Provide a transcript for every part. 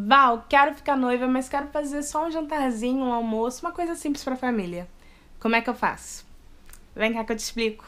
Val, quero ficar noiva, mas quero fazer só um jantarzinho, um almoço, uma coisa simples para a família. Como é que eu faço? Vem cá que eu te explico.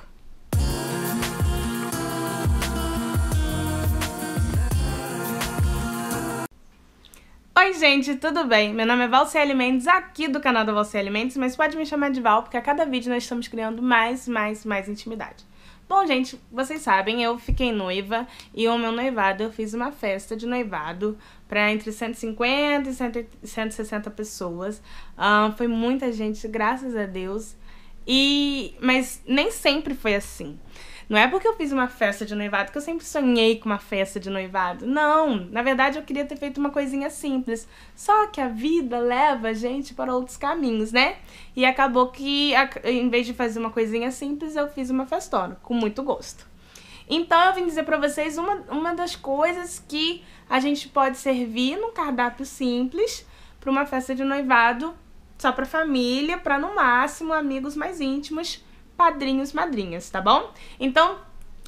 Oi, gente, tudo bem? Meu nome é Valciele Mendes, aqui do canal da Valciele Mendes, mas pode me chamar de Val, porque a cada vídeo nós estamos criando mais, mais, mais intimidade. Bom, gente, vocês sabem, eu fiquei noiva e o meu noivado, eu fiz uma festa de noivado para entre 150 e 160 pessoas. Um, ah, foi muita gente, graças a Deus. E mas nem sempre foi assim. Não é porque eu fiz uma festa de noivado que eu sempre sonhei com uma festa de noivado. Não, na verdade eu queria ter feito uma coisinha simples. Só que a vida leva a gente para outros caminhos, né? E acabou que em vez de fazer uma coisinha simples, eu fiz uma festona, com muito gosto. Então eu vim dizer para vocês uma, uma das coisas que a gente pode servir num cardápio simples para uma festa de noivado só para família, para no máximo amigos mais íntimos padrinhos, madrinhas, tá bom? Então,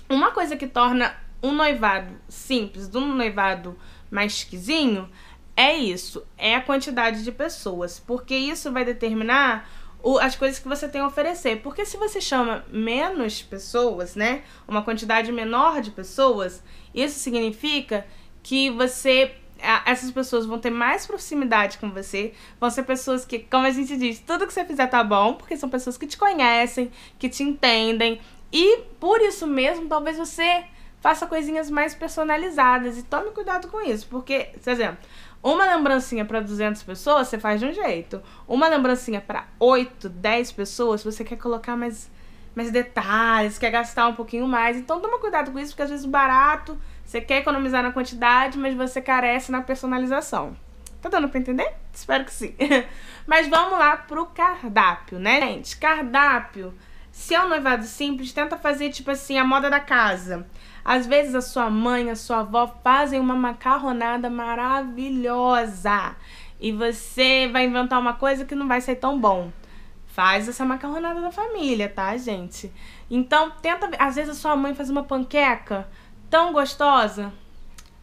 uma coisa que torna um noivado simples de um noivado mais chiquezinho é isso, é a quantidade de pessoas, porque isso vai determinar o, as coisas que você tem a oferecer. Porque se você chama menos pessoas, né, uma quantidade menor de pessoas, isso significa que você essas pessoas vão ter mais proximidade com você, vão ser pessoas que, como a gente diz, tudo que você fizer tá bom, porque são pessoas que te conhecem, que te entendem, e por isso mesmo, talvez você faça coisinhas mais personalizadas e tome cuidado com isso, porque, por exemplo, uma lembrancinha para 200 pessoas você faz de um jeito, uma lembrancinha para 8, 10 pessoas você quer colocar mais mais detalhes, quer gastar um pouquinho mais. Então toma cuidado com isso, porque às vezes o barato você quer economizar na quantidade, mas você carece na personalização. Tá dando pra entender? Espero que sim. mas vamos lá pro cardápio, né, gente? Cardápio. Se é um noivado simples, tenta fazer tipo assim, a moda da casa. Às vezes a sua mãe, a sua avó fazem uma macarronada maravilhosa. E você vai inventar uma coisa que não vai ser tão bom. Faz essa macarronada da família, tá, gente? Então, tenta. Às vezes a sua mãe faz uma panqueca tão gostosa?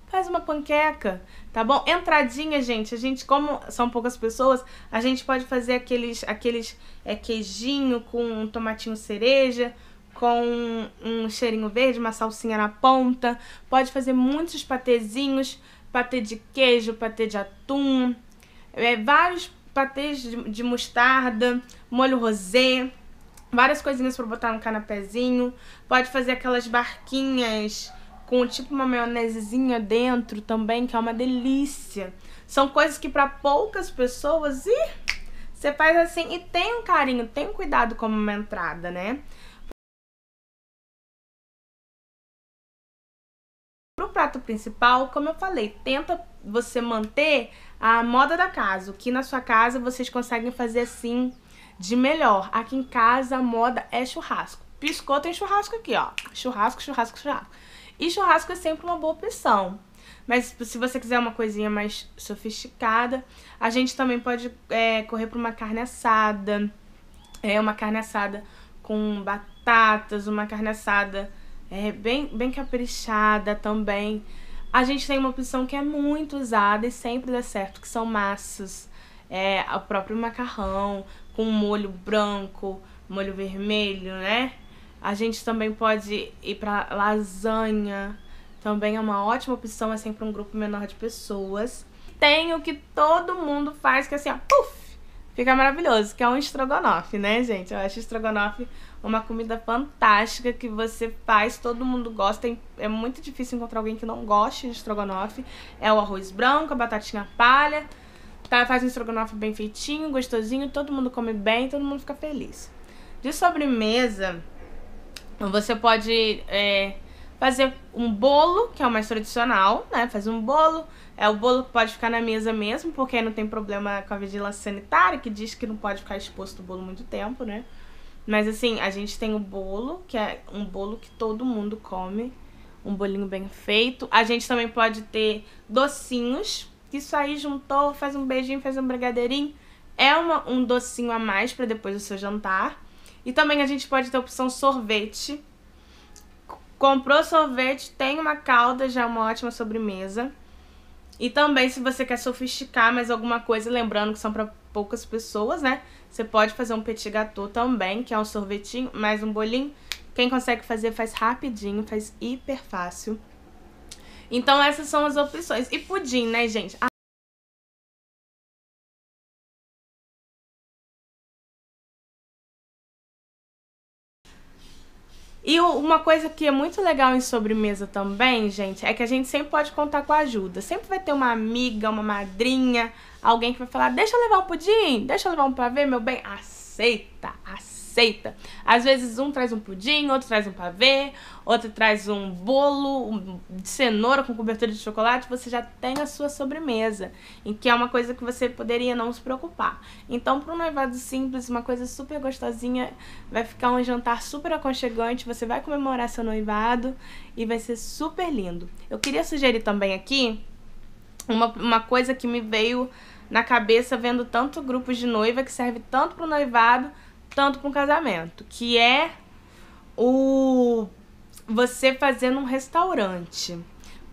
Faz uma panqueca, tá bom? Entradinha, gente. A gente, como são poucas pessoas, a gente pode fazer aqueles, aqueles é, queijinho com um tomatinho cereja, com um cheirinho verde, uma salsinha na ponta. Pode fazer muitos patezinhos, patê de queijo, patê de atum, é, vários patês de, de mostarda, molho rosé várias coisinhas para botar no canapézinho. Pode fazer aquelas barquinhas com tipo uma maionesezinha dentro também, que é uma delícia. São coisas que para poucas pessoas e você faz assim e tem um carinho, tem um cuidado como uma entrada, né? Pro prato principal, como eu falei, tenta você manter a moda da casa, o que na sua casa vocês conseguem fazer assim de melhor. Aqui em casa a moda é churrasco. Piscou, tem churrasco aqui, ó. Churrasco, churrasco, churrasco. E churrasco é sempre uma boa opção. Mas se você quiser uma coisinha mais sofisticada, a gente também pode é, correr para uma carne assada. É uma carne assada com batatas, uma carne assada é, bem, bem caprichada também. A gente tem uma opção que é muito usada e sempre dá certo, que são massas. É, o próprio macarrão com molho branco, molho vermelho, né? A gente também pode ir para lasanha. Também é uma ótima opção, é sempre um grupo menor de pessoas. Tem o que todo mundo faz, que é assim, ó, puff, fica maravilhoso, que é um estrogonofe, né, gente? Eu acho estrogonofe uma comida fantástica que você faz, todo mundo gosta. É muito difícil encontrar alguém que não goste de estrogonofe. É o arroz branco, a batatinha palha, tá? faz um estrogonofe bem feitinho, gostosinho, todo mundo come bem, todo mundo fica feliz. De sobremesa, então, você pode é, fazer um bolo, que é o mais tradicional, né? Faz um bolo. É o bolo que pode ficar na mesa mesmo, porque aí não tem problema com a vigilância sanitária, que diz que não pode ficar exposto o bolo muito tempo, né? Mas assim, a gente tem o bolo, que é um bolo que todo mundo come. Um bolinho bem feito. A gente também pode ter docinhos. Isso aí juntou, faz um beijinho, faz um brigadeirinho. É uma, um docinho a mais para depois do seu jantar. E também a gente pode ter a opção sorvete. Comprou sorvete, tem uma calda, já é uma ótima sobremesa. E também, se você quer sofisticar mais alguma coisa, lembrando que são para poucas pessoas, né? Você pode fazer um petit gâteau também, que é um sorvetinho, mais um bolinho. Quem consegue fazer, faz rapidinho, faz hiper fácil. Então, essas são as opções. E pudim, né, gente? E uma coisa que é muito legal em sobremesa também, gente, é que a gente sempre pode contar com a ajuda. Sempre vai ter uma amiga, uma madrinha, alguém que vai falar: deixa eu levar um pudim, deixa eu levar um ver meu bem. Aceita, aceita receita. Às vezes um traz um pudim, outro traz um pavê, outro traz um bolo de cenoura com cobertura de chocolate, você já tem a sua sobremesa, em que é uma coisa que você poderia não se preocupar. Então, para um noivado simples, uma coisa super gostosinha, vai ficar um jantar super aconchegante, você vai comemorar seu noivado e vai ser super lindo. Eu queria sugerir também aqui uma, uma coisa que me veio na cabeça vendo tanto grupos de noiva que serve tanto para o noivado tanto com casamento, que é o você fazer num restaurante.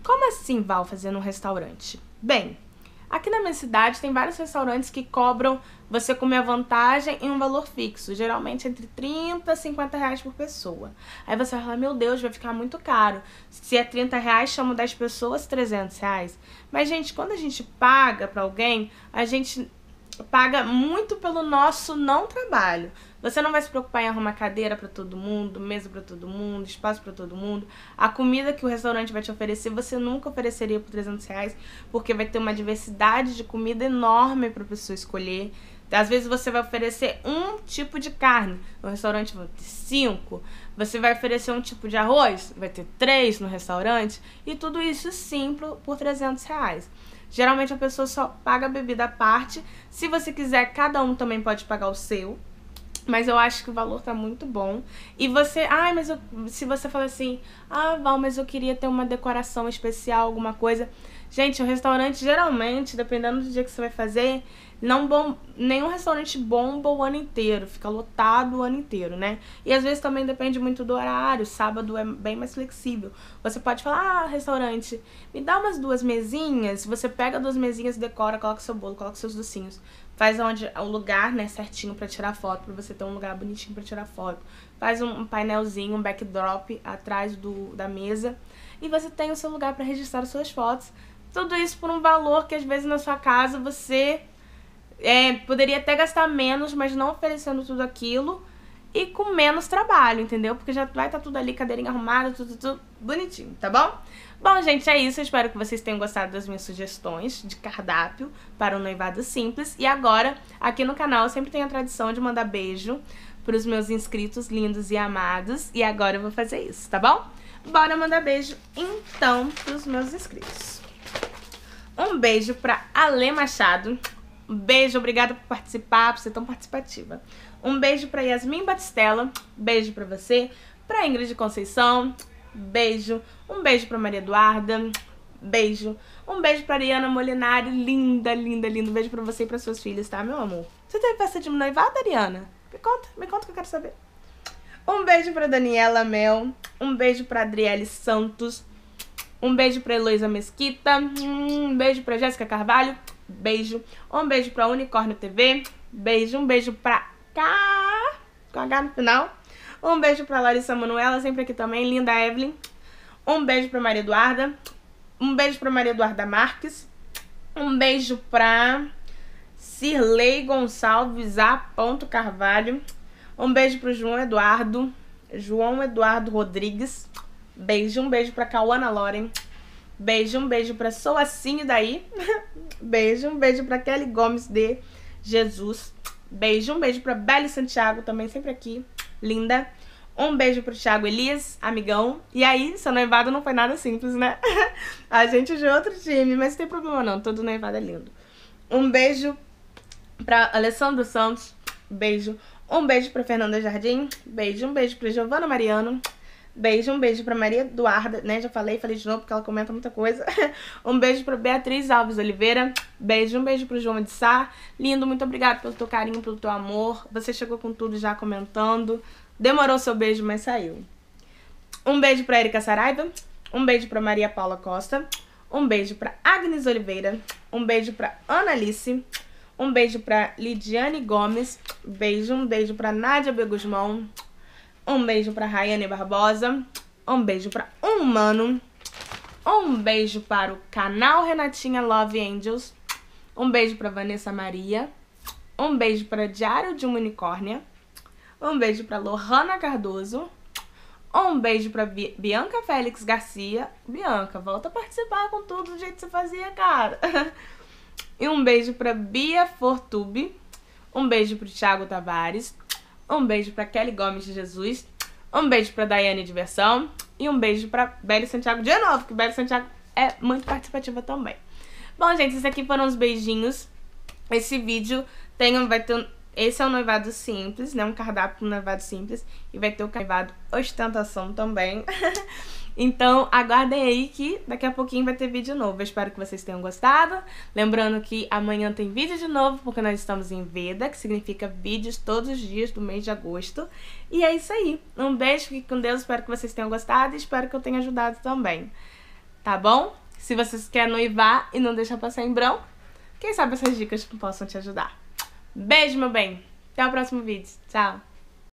Como assim, Val, fazer num restaurante? Bem, aqui na minha cidade tem vários restaurantes que cobram você comer à vantagem em um valor fixo, geralmente entre 30 e 50 reais por pessoa. Aí você vai falar, meu Deus, vai ficar muito caro. Se é 30 reais, chamo 10 pessoas, 300 reais. Mas, gente, quando a gente paga para alguém, a gente paga muito pelo nosso não trabalho. Você não vai se preocupar em arrumar cadeira para todo mundo, mesa para todo mundo, espaço para todo mundo. A comida que o restaurante vai te oferecer, você nunca ofereceria por 300 reais, porque vai ter uma diversidade de comida enorme para a pessoa escolher. Às vezes você vai oferecer um tipo de carne, no restaurante vai ter cinco. Você vai oferecer um tipo de arroz, vai ter três no restaurante. E tudo isso simples por 300 reais. Geralmente a pessoa só paga a bebida à parte. Se você quiser, cada um também pode pagar o seu. Mas eu acho que o valor tá muito bom. E você, ai, ah, mas eu, se você fala assim, ah, Val, mas eu queria ter uma decoração especial, alguma coisa. Gente, o restaurante geralmente, dependendo do dia que você vai fazer, não bom, nenhum restaurante bomba o ano inteiro, fica lotado o ano inteiro, né? E às vezes também depende muito do horário, sábado é bem mais flexível. Você pode falar, ah, restaurante, me dá umas duas mesinhas, você pega duas mesinhas, decora, coloca seu bolo, coloca seus docinhos. Faz onde o lugar, né, certinho para tirar foto, para você ter um lugar bonitinho para tirar foto. Faz um, painelzinho, um backdrop atrás do, da mesa e você tem o seu lugar para registrar suas fotos. Tudo isso por um valor que às vezes na sua casa você é, poderia até gastar menos, mas não oferecendo tudo aquilo e com menos trabalho, entendeu? Porque já vai estar tá tudo ali, cadeirinha arrumada, tudo, tudo bonitinho, tá bom? Bom, gente, é isso. Eu espero que vocês tenham gostado das minhas sugestões de cardápio para um noivado simples. E agora, aqui no canal, eu sempre tenho a tradição de mandar beijo para os meus inscritos lindos e amados. E agora eu vou fazer isso, tá bom? Bora mandar beijo, então, para os meus inscritos. Um beijo para Ale Machado. Um beijo, obrigada por participar, por ser tão participativa. Um beijo para Yasmin Batistella. Beijo para você. Para Ingrid Conceição. Beijo um beijo pra Maria Eduarda. Beijo. Um beijo pra Ariana Molinari, linda, linda, linda. Um beijo pra você e pras suas filhas, tá, meu amor? Você teve festa de noivado, Ariana? Me conta, me conta que eu quero saber. Um beijo pra Daniela Mel. Um beijo pra Adriele Santos. Um beijo pra Heloísa Mesquita. Um beijo pra Jéssica Carvalho. Beijo. Um beijo pra Unicórnio TV. Beijo. Um beijo pra K. Com H no final. Um beijo pra Larissa Manuela, sempre aqui também. Linda Evelyn. Um beijo pra Maria Eduarda. Um beijo pra Maria Eduarda Marques. Um beijo pra Sirley Gonçalves A. Carvalho. Um beijo pro João Eduardo. João Eduardo Rodrigues. Beijo, um beijo pra Cauana Loren. Beijo, um beijo pra Soacinho daí. beijo, um beijo pra Kelly Gomes de Jesus. Beijo, um beijo pra Belle Santiago também sempre aqui. Linda. Um beijo pro Thiago Elias, amigão. E aí, seu noivado não foi nada simples, né? a gente de outro time, mas não tem problema não, todo noivado é lindo. Um beijo pra Alessandro Santos, beijo. Um beijo pra Fernanda Jardim, beijo. Um beijo pra Giovana Mariano, Beijo, um beijo pra Maria Eduarda, né? Já falei, falei de novo porque ela comenta muita coisa. um beijo pra Beatriz Alves Oliveira. Beijo, um beijo pro João de Sá. Lindo, muito obrigado pelo teu carinho, pelo teu amor. Você chegou com tudo já comentando. Demorou seu beijo, mas saiu. Um beijo pra Erika Saraiva. Um beijo pra Maria Paula Costa. Um beijo pra Agnes Oliveira. Um beijo pra Analice. Um beijo pra Lidiane Gomes. Beijo. Um beijo pra Nádia B. Guzmão. Um beijo pra Rayane Barbosa. Um beijo pra Um Humano. Um beijo para o canal Renatinha Love Angels. Um beijo para Vanessa Maria. Um beijo para Diário de um Unicórnia. Um beijo para Lohana Cardoso. Um beijo para Bianca Félix Garcia. Bianca, volta a participar com tudo do jeito que você fazia, cara. e um beijo para Bia Fortube. Um beijo para Thiago Tavares. Um beijo para Kelly Gomes de Jesus. Um beijo para Daiane Diversão. E um beijo para Belle Santiago de novo, que Belle Santiago é muito participativa também. Bom, gente, esses aqui foram os beijinhos. Esse vídeo tem, vai ter esse é o noivado simples, né? Um cardápio um noivado simples. E vai ter o noivado ostentação também. então, aguardem aí que daqui a pouquinho vai ter vídeo novo. Eu espero que vocês tenham gostado. Lembrando que amanhã tem vídeo de novo, porque nós estamos em Veda, que significa vídeos todos os dias do mês de agosto. E é isso aí. Um beijo, fique com Deus. Espero que vocês tenham gostado e espero que eu tenha ajudado também. Tá bom? Se vocês querem noivar e não deixar passar em branco, quem sabe essas dicas possam te ajudar. Beijo, meu bem. Até o próximo vídeo. Tchau.